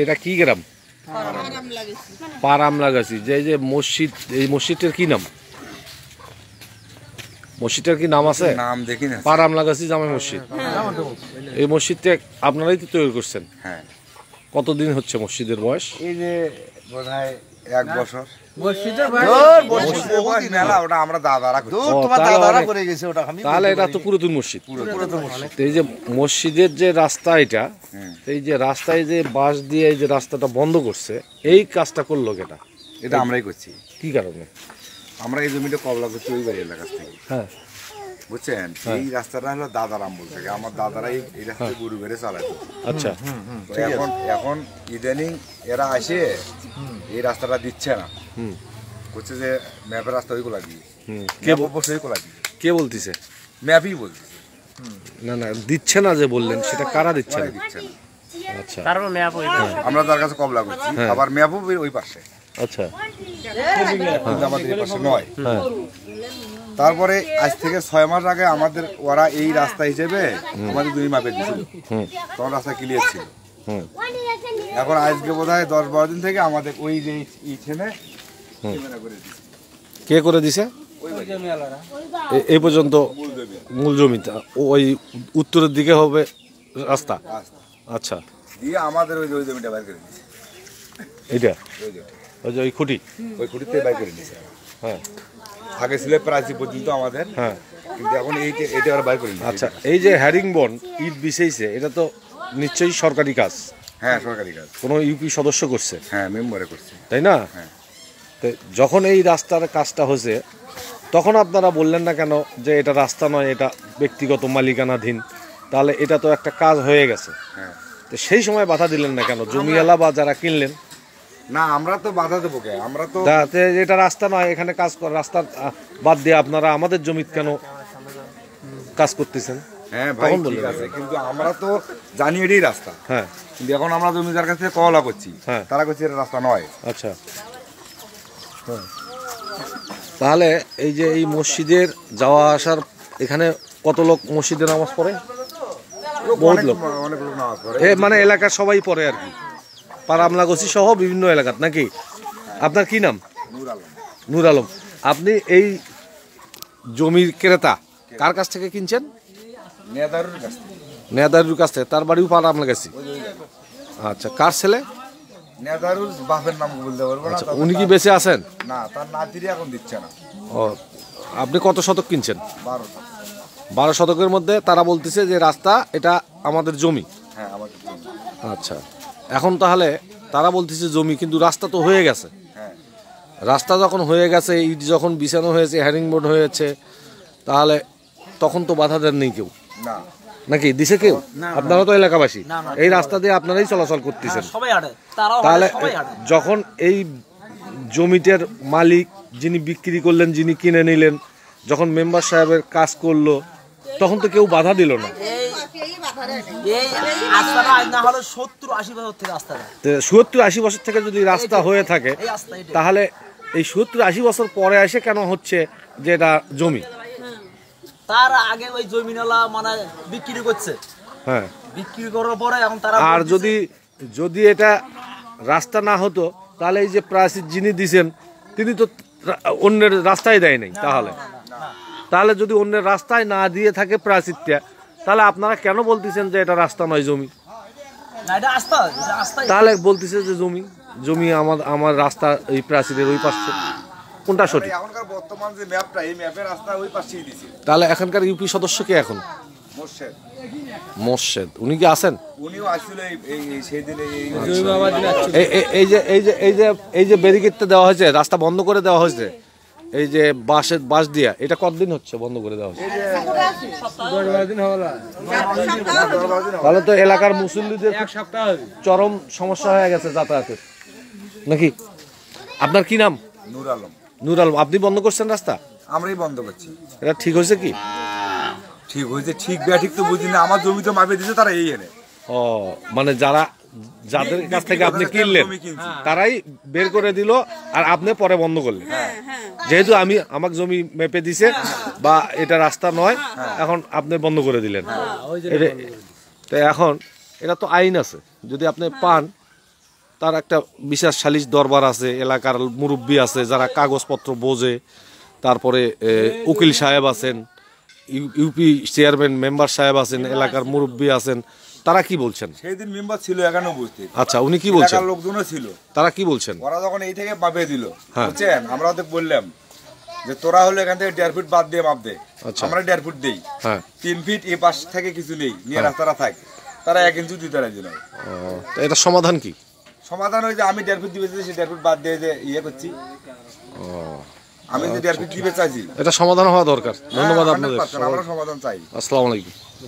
এটা কি গ্রাম লাগাছি যে যে মসজিদ এই মসজিদটার কি নাম মসজিদটার কি নাম আছে নাম দেখি না লাগাছি জামাই মসজিদ এই মসজিদটা আপনারাই তো তৈরি করছেন হ্যাঁ কতদিন হচ্ছে মসজিদের বয়স এই যে বোধহয় এক বছর আমরা এই যে মসজিদের যে রাস্তা এটা এই যে রাস্তায় যে দিয়ে এই যে রাস্তাটা বন্ধ করছে এই কাজটা করলো এটা এটা আমরাই করছি কি কারণে আমরা এই জমিটা কবলা করছি ওই বাড়ি এলাকা থেকে হ্যাঁ। বুঝছেন হ্যাঁ। এই রাস্তাটা হলো দাদারাম বলতে আমার দাদারা এই রাস্তায় হ্যাঁ। গরু বেড়ে চালাতো আচ্ছা এখন এখন ইদানিং এরা আসে এই রাস্তাটা দিচ্ছে না বলছে যে ম্যাপের রাস্তা ওইগুলা দিয়ে কে অবশ্য ওইগুলা দিয়ে কে বলতিছে ম্যাপই বলছে না না দিচ্ছে না যে বললেন সেটা কারা দিচ্ছে না দিচ্ছে না আচ্ছা তারপর ম্যাপ ওই হ্যাঁ, আমরা তার কাছে কবলা করছি আবার ম্যাপও ওই পাশে আচ্ছা আমাদের এই পাশে নয় তারপরে আজ থেকে ছয় মাস আগে আমাদের ওরা এই রাস্তা হিসেবে আমাদের দুই মাপে দিয়েছিল তখন রাস্তা ক্লিয়ার ছিল এখন আজকে বোধ হয় দশ বারো দিন থেকে আমাদের ওই যে ইছেনে কে করে দিছে এই পর্যন্ত মূল জমিটা ওই উত্তরের দিকে হবে রাস্তা আচ্ছা দিয়ে আমাদের ওই জমিটা বাইর করে দিয়েছে এটা ওই যে ওই খুঁটি ওই খুঁটিতে বাইর করে দিয়েছে হ্যাঁ আগে ছিল প্রাচী পর্যন্ত আমাদের হ্যাঁ কিন্তু এখন এই এটা আর বাই করি আচ্ছা এই যে হ্যারিং বন ঈদ বিষেইছে এটা তো নিশ্চয়ই সরকারি কাজ হ্যাঁ সরকারি কাজ কোনো ইউপি সদস্য করছে হ্যাঁ মেম্বারে করছে তাই না হ্যাঁ তো যখন এই রাস্তার কাজটা হয়েছে তখন আপনারা বললেন না কেন যে এটা রাস্তা নয় এটা ব্যক্তিগত মালিকানাধীন তাহলে এটা তো একটা কাজ হয়ে গেছে হ্যাঁ তো সেই সময় বাধা দিলেন না কেন জমিয়ালা বা যারা কিনলেন না আমরা তো বাধা দেবো এটা রাস্তা নয় এখানে কাজ রাস্তা বাদ দিয়ে আপনারা আমাদের জমি কেন কাজ করতেছেন হ্যাঁ জানি হ্যাঁ। কাছে করছি হ্যাঁ। তারা এটা রাস্তা নয় আচ্ছা তাহলে এই যে এই মসজিদের যাওয়া আসার এখানে কত লোক মসজিদে নামাজ পড়ে মানে এলাকার সবাই পড়ে আর কি পারামলাগছি সহ বিভিন্ন এলাকাত নাকি আপনার কি নাম নুর আলম আপনি এই জমির ক্রেতা কার কাছ থেকে কিনছেন নেদারুর কাছ থেকে তার বাড়িও পাড়া আমলা আচ্ছা কার ছেলে নেদারুর আচ্ছা, উনি কি বেঁচে আছেন না ও আপনি কত শতক কিনছেন বারো শতকের মধ্যে তারা বলতেছে যে রাস্তা এটা আমাদের জমি হ্যাঁ আচ্ছা এখন তাহলে তারা বলতেছে জমি কিন্তু রাস্তা তো হয়ে গেছে রাস্তা যখন হয়ে গেছে ইট যখন বিছানো হয়েছে হ্যারিং বোর্ড হয়েছে তাহলে তখন তো বাধা দেন নেই কেউ নাকি দিছে কেউ আপনারা তো এলাকাবাসী এই রাস্তা দিয়ে আপনারাই চলাচল হ্যাঁ, করতেছেন তাহলে যখন এই জমিটার মালিক যিনি বিক্রি করলেন যিনি কিনে নিলেন যখন মেম্বার সাহেবের কাজ করলো তখন তো কেউ বাধা দিল না সত্তর আশি বছর থেকে যদি রাস্তা হয়ে থাকে তাহলে এই সত্তর আশি বছর পরে এসে কেন হচ্ছে যে এটা জমি তার আগে ওই জমিনালা মানে বিক্রি করছে হ্যাঁ বিক্রি করার পরে এখন তারা আর যদি যদি এটা রাস্তা না হতো তাহলে এই যে প্রাচীর যিনি দিছেন তিনি তো অন্যের রাস্তায় দেয় নাই তাহলে তাহলে যদি অন্যের রাস্তায় না দিয়ে থাকে প্রাচীরটা তাহলে আপনারা কেন বলতেছেন যে এটা রাস্তা নয় জমি তাহলে বলতেছে যে জমি জমি আমার আমার রাস্তা ওই প্রাচীরের ওই পাশে কোনটা সঠিক এখনকার বর্তমান যে ম্যাপটা এই ম্যাপের রাস্তা ওই পাশেই দিছে তাহলে এখানকার ইউপি সদস্য কে এখন মোর্শেদ উনি কি আছেন উনিও আসলে এই যে এই যে এই যে এই যে ব্যারিকেডটা দেওয়া হয়েছে রাস্তা বন্ধ করে দেওয়া হয়েছে এই যে বাঁশের বাঁশ দিয়া এটা কতদিন হচ্ছে বন্ধ করে দেওয়া হচ্ছে তাহলে তো এলাকার মুসল্লিদের চরম সমস্যা হয়ে গেছে যাতায়াতের নাকি আপনার কি নাম নুর আলম নুর আলম আপনি বন্ধ করছেন রাস্তা আমরাই বন্ধ করছি এটা ঠিক হয়েছে কি ঠিক হয়েছে ঠিক ব্যা ঠিক তো বুঝি না আমার জমি তো মাপে দিয়েছে তারা এই এনে ও মানে যারা যাদের কাছ থেকে আপনি কিনলেন তারাই বের করে দিল আর আপনি পরে বন্ধ করলেন হ্যাঁ। যেহেতু আমি আমাকে জমি মেপে দিছে হ্যাঁ, হ্যাঁ। বা এটা রাস্তা নয় হ্যাঁ, এখন আপনি বন্ধ করে দিলেন তো এখন এটা তো আইন আছে যদি আপনি পান তার একটা বিশাল সালিশ দরবার আছে এলাকার মুরব্বী আছে যারা কাগজপত্র বোঝে তারপরে উকিল সাহেব আছেন ইউপি চেয়ারম্যান মেম্বার সাহেব আছেন এলাকার মুরব্বী আছেন তারা কি বলছেন সেদিন মেম্বার ছিল এখানে বুঝতে আচ্ছা উনি কি বলছেন লোকজনও ছিল তারা কি বলছেন ওরা যখন এই থেকে মাপিয়ে দিল হ্যাঁ। বুঝছেন আমরা ওদের বললাম যে তোরা হলো এখান থেকে দেড় ফিট বাদ দিয়ে মাপ দে আচ্ছা। আমরা দেড় ফিট দিই হ্যাঁ। তিন ফিট এ পাশ থেকে কিছু নেই নিয়ে হ্যাঁ। রাস্তাটা থাকে তারা এক ইঞ্চি দিতে রাজি নয় এটা সমাধান কি সমাধান ওই যে আমি দেড় ফিট দিবে সে দেড় ফিট বাদ দিয়ে যে ইয়ে করছি আমি যে দেড় ফিট আচ্ছা। দিবে চাইছি এটা সমাধান হওয়া দরকার ধন্যবাদ আপনাদের আমরা সমাধান চাই আসসালামু আলাইকুম